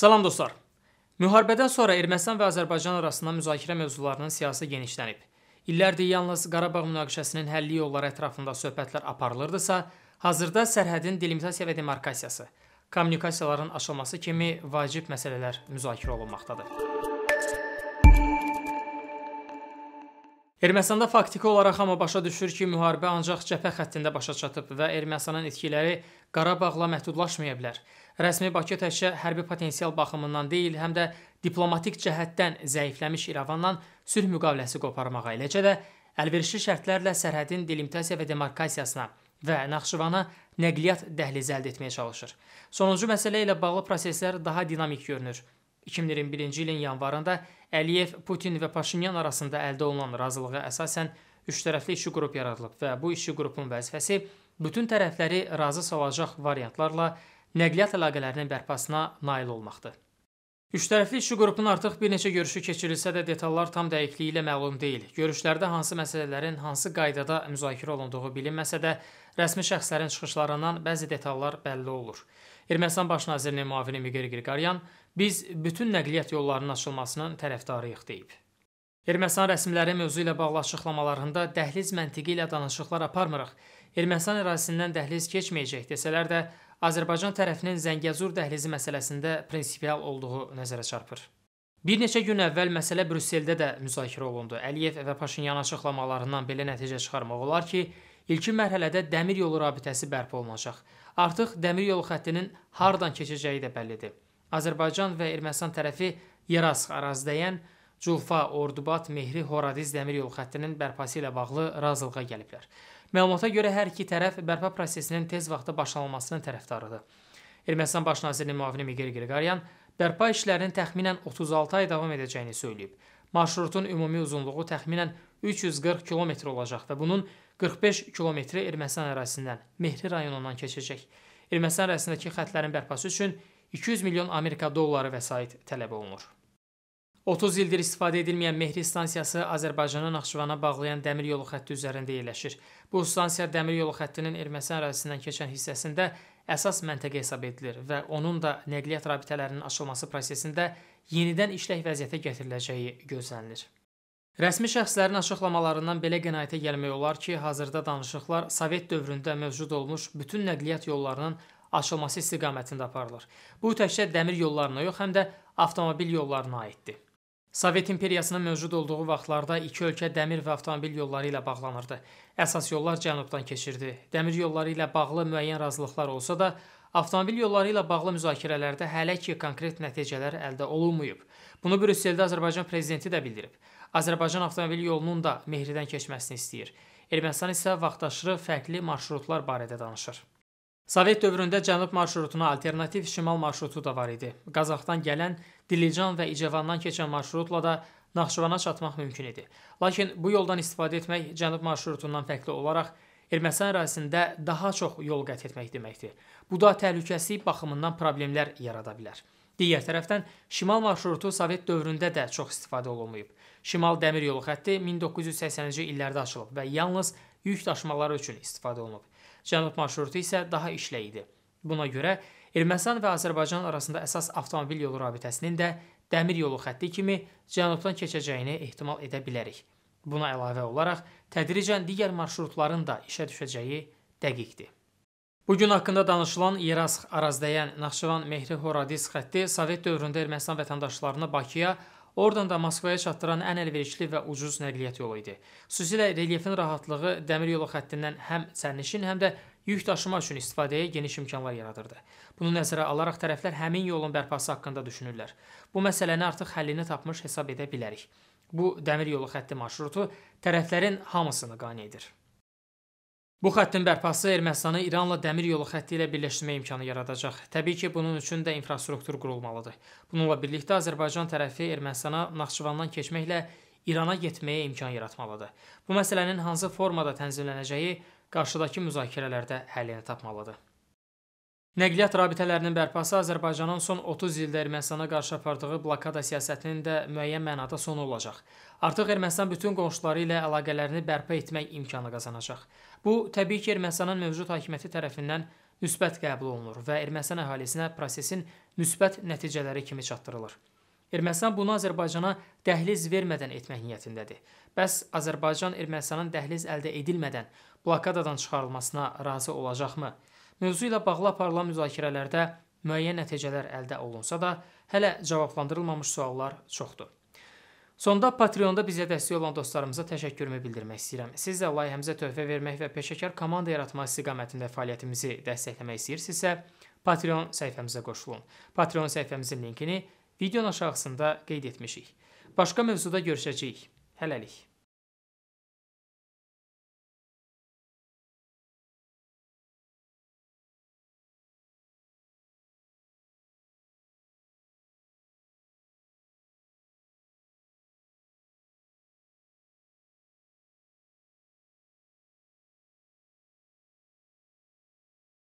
Salam dostlar. Müharibədən sonra Ermənistan və Azərbaycan arasında müzakirə mövzularının siyasi genişlənib. İllərdir yalnız Qarabağ münaqişəsinin həlli yolları ətrafında söhbətlər aparılırdısa, hazırda sərhədin delimitasiya və demarkasiyası, kommunikasiyaların aşılması kimi vacib məsələlər müzakirə olunmaqdadır. Ermənistanda faktiki olaraq amma başa düşür ki, müharibə ancaq cəbhə xəttində başa çatıb və Ermənistanın itkiləri Qarabağla məhdudlaşmaya bilər. Rəsmi Bakı təkcə hərbi potensial baxımından deyil, həm də diplomatik cəhətdən zəifləmiş İrəvanla sülh müqaviləsi qoparmağa, eləcə də əlverişli şərtlərlə sərhədin delimitasiya və demarkasiyasına və Naxçıvana nəqliyyat dəhlizi əldə etməyə çalışır. Sonuncu məsələ ilə bağlı proseslər daha dinamik görünür. 2021-ci ilin yanvarında Əliyev, Putin və Paşinyan arasında əldə olunan razılığa əsasən üçtərəfli işçi qrup yaradılıb və bu işçi qrupun vəzifəsi bütün tərəfləri razı salacaq variantlarla nəqliyyat əlaqələrinin bərpasına nail olmaqdır. Üçtərəfli işçi qrupunun artıq bir neçə görüşü keçirilsə də detallar tam dəqiqliyi ilə məlum deyil. Görüşlərdə hansı məsələlərin hansı qaydada müzakirə olunduğu bilinməsə də, rəsmi şəxslərin çıxışlarından bəzi detallar bəlli olur. Ermənistan baş nazirinin müavini Miqel Qirqaryan biz bütün nəqliyyat yollarının açılmasının tərəfdarıyıq deyib. Ermənistan rəsmiləri mövzu ilə bağlı açıqlamalarında dəhliz məntiqi ilə danışıqlar aparmırıq. Ermənistan ərazisindən dəhliz keçməyəcək desələr də, Azərbaycan tərəfinin Zəngəzur dəhlizi məsələsində prinsipial olduğu nəzərə çarpır. Bir neçə gün əvvəl məsələ Brüsseldə də müzakirə olundu. Əliyev və Paşinyan açıqlamalarından belə nəticə çıxarmaq olar ki, ilkin mərhələdə dəmir yolu rabitəsi bərpa olunacaq. Artıq dəmir yolu xəttinin hardan keçəcəyi də bəllidir. Azərbaycan və Ermənistan tərəfi Yarask ərazidəyən Culfa, Ordubat, Mehri, Horadiz dəmir yol xəttinin bərpası ilə bağlı razılığa gəliblər. Məlumata görə hər iki tərəf bərpa prosesinin tez vaxtda başlanılmasının tərəfdarıdır. Ermənistan baş nazirinin müavini Migel Qriqoryan bərpa işlərinin təxminən 36 ay davam edəcəyini söyləyib. Marşrutun ümumi uzunluğu təxminən 340 kilometr olacaq və bunun 45 kilometri Ermənistan ərazisindən, Mehri rayonundan keçəcək. Ermənistan ərazisindəki xətlərin bərpası üçün 200 milyon Amerika dolları vəsait tələb olunur. 30 ildir istifadə edilməyən Mehri stansiyası Azərbaycanı Naxçıvana bağlayan dəmir yolu xətti üzərində yerləşir. Bu stansiya dəmir yolu xəttinin Ermənistan ərazisindən keçən hissəsində əsas məntəqə hesab edilir və onun da nəqliyyat rabitələrinin açılması prosesində yenidən işlək vəziyyətə gətiriləcəyi gözlənilir. Rəsmi şəxslərin açıqlamalarından belə qənaətə gəlmək olar ki, hazırda danışıqlar Sovet dövründə mövcud olmuş bütün nəqliyyat yollarının açılması istiqamətində aparılır. Bu təkcə dəmir yollarına yox, həm də avtomobil yollarına aiddir. Sovet imperiyasının mövcud olduğu vaxtlarda iki ölkə dəmir və avtomobil yolları ilə bağlanırdı. Əsas yollar cənubdan keçirdi. Dəmir yolları ilə bağlı müəyyən razılıqlar olsa da, avtomobil yolları ilə bağlı müzakirələrdə hələ ki konkret nəticələr əldə olunmayıb. Bunu Brüsseldə Azərbaycan prezidenti də bildirib. Azərbaycan avtomobil yolunun da Mehridən keçməsini istəyir. Ermənistan isə vaxtaşırı fərqli marşrutlar barədə danışır. Sovet dövründə cənub marşrutuna alternativ şimal marşrutu da var idi. Qazaxdan gələn Dilican və İcəvandan keçən marşrutla da Naxçıvana çatmaq mümkün idi. Lakin bu yoldan istifadə etmək cənub marşrutundan fərqli olaraq Ermənistan ərazisində daha çox yol qət etmək deməkdir. Bu da təhlükəsizlik baxımından problemlər yarada bilər. Digər tərəfdən şimal marşrutu Sovet dövründə də çox istifadə olunmayıb. Şimal dəmir yolu xətti 1980-ci illərdə açılıb və yalnız yük daşımaları üçün istifadə olunub. Cənub marşrutu isə daha işlək idi. Buna görə Ermənistan və Azərbaycan arasında əsas avtomobil yolu rabitəsinin də dəmir yolu xətti kimi cənubdan keçəcəyini ehtimal edə bilərik. Buna əlavə olaraq tədricən digər marşrutların da işə düşəcəyi dəqiqdir. Bu gün haqqında danışılan Yeras Arazdəyən Naxçıvan-Mehri Horadiz xətti Sovet dövründə Ermənistan vətəndaşlarını Bakıya, oradan da Moskvaya çatdıran ən əlverişli və ucuz nəqliyyat yolu idi. Xüsusilə relyefin rahatlığı dəmir yolu xəttindən həm sərnişin, həm də yük daşıma üçün istifadəyə geniş imkanlar yaradırdı. Bunu nəzərə alaraq tərəflər həmin yolun bərpası haqqında düşünürlər. Bu məsələni artıq həllini tapmış hesab edə bilərik. Bu dəmir yolu xətti marşrutu tərəflərin hamısını qane edir. Bu xəttin bərpası Ermənistanı İranla dəmir yolu xətti ilə birləşdirmə imkanı yaradacaq. Təbii ki, bunun üçün də infrastruktur qurulmalıdır. Bununla birlikdə Azərbaycan tərəfi Ermənistana Naxçıvandan keçməklə İrana getməyə imkan yaratmalıdır. Bu məsələnin hansı formada tənzimlənəcəyi qarşıdakı müzakirələrdə həllini tapmalıdır. Nəqliyyat rabitələrinin bərpası Azərbaycanın son 30 ildə Ermənistana qarşı apardığı blokada siyasətinin də müəyyən mənada sonu olacaq. Artıq Ermənistan bütün qonşuları ilə əlaqələrini bərpa etmək imkanı qazanacaq. Bu, təbii ki, Ermənistanın mövcud hakimiyyəti tərəfindən müsbət qəbul olunur və Ermənistan əhalisinə prosesin müsbət nəticələri kimi çatdırılır. Ermənistan bunu Azərbaycana dəhliz vermədən etmək niyyətindədir. Bəs Azərbaycan Ermənistanın dəhliz əldə edilmədən blokadadan çıxarılmasına razı olacaqmı? Mövzu ilə bağlı aparılan müzakirələrdə müəyyən nəticələr əldə olunsa da, hələ cavablandırılmamış suallar çoxdur. Sonda Patreonda bizə dəstək olan dostlarımıza təşəkkürümü bildirmək istəyirəm. Siz də layihəmizə töhfə vermək və peşəkar komanda yaratmaq istiqamətində fəaliyyətimizi dəstəkləmək istəyirsinizsə, Patreon səhifəmizə qoşulun. Patreon səhifəmizin linkini Videonun aşağısında qeyd etmişik. Başqa mövzuda görüşəcəyik. Hələlik.